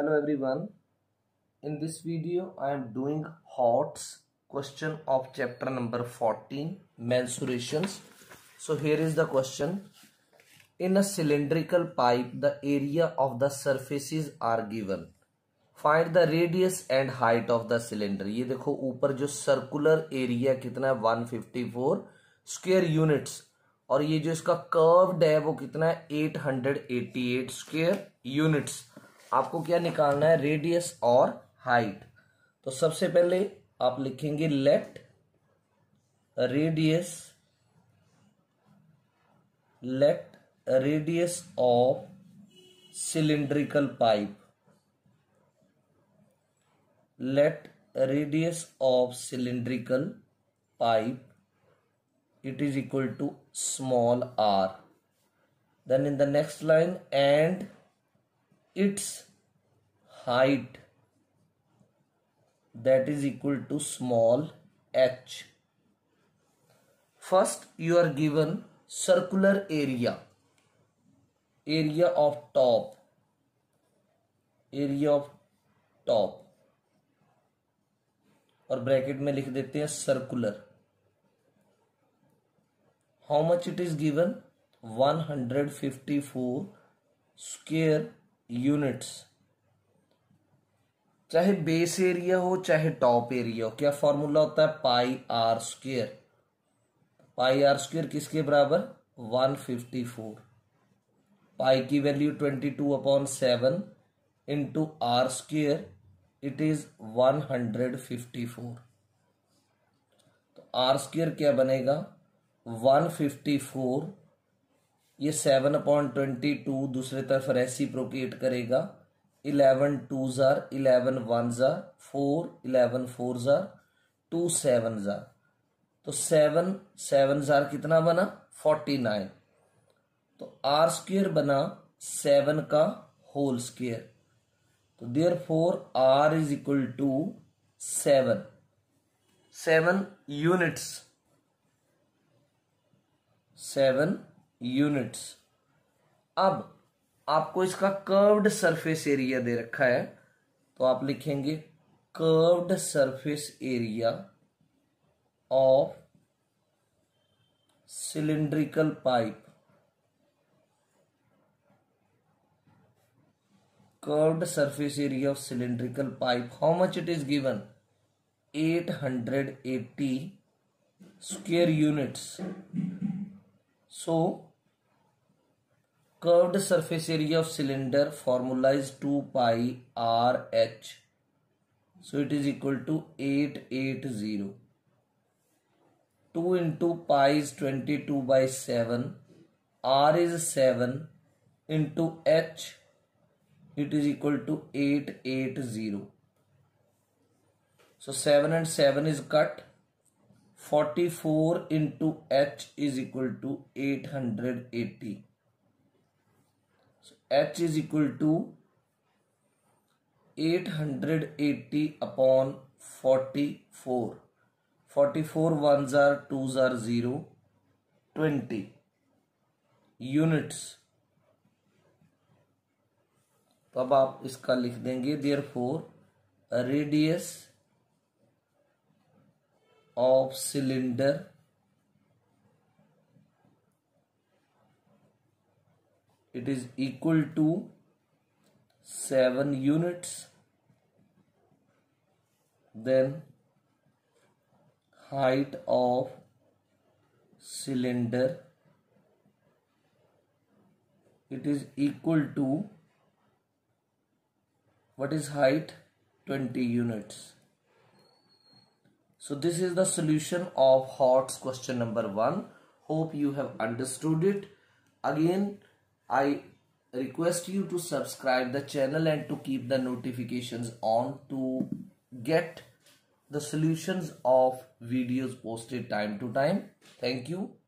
hello everyone in this video i am doing hots question of chapter number 14 mensurations so here is the question in a cylindrical pipe the area of the surfaces are given find the radius and height of the cylinder ये देखो ऊपर जो circular area कितना है 154 square units और ये जो इसका कर्व्ड है वो कितना है 888 स्क्वायर यूनिट्स आपको क्या निकालना है रेडियस और हाइट तो सबसे पहले आप लिखेंगे let radius let radius of cylindrical pipe let radius of cylindrical pipe it is equal to small r then in the next line and its height that is equal to small h first you are given circular area area of top area of top और bracket में लिख देते हैं circular how much it is given 154 square units चाहे base area हो चाहे top area हो क्या फॉर्मूला होता है pi r square pi r square किसके बराबर 154 पाई की value 22 two upon seven into r square it is 154 तो आर स्क्वेयर क्या बनेगा 154 ये सेवन अपॉन ट्वेंटी टू दूसरे तरफ रेसी प्रोकेट करेगा इलेवन टू जार इलेवन वन जार फोर इलेवन फोर जार टू सेवन जार तो सेवन सेवन जार कितना बना फोर्टी नाइन तो आर स्क्र बना सेवन का होल स्क्र तो therefore r is equal to seven seven units seven units अब आपको इसका कर्व्ड सरफेस एरिया दे रखा है तो आप लिखेंगे curved surface area of cylindrical pipe curved surface area of cylindrical pipe how much it is given 880 square units so curved surface area of cylinder formula is 2 pi r h so it is equal to 880 2 into pi is 22 by 7 r is 7 into h it is equal to 880 so 7 and 7 is cut 44 into h is equal to 880 h is equal to eight hundred eighty upon forty four forty four one जार two जार zero twenty units तो अब आप इसका लिख देंगे therefore radius of cylinder it is equal to 7 units then height of cylinder it is equal to what is height 20 units so this is the solution of Hart's question number 1 hope you have understood it again I request you to subscribe the channel and to keep the notifications on to get the solutions of videos posted time to time. Thank you.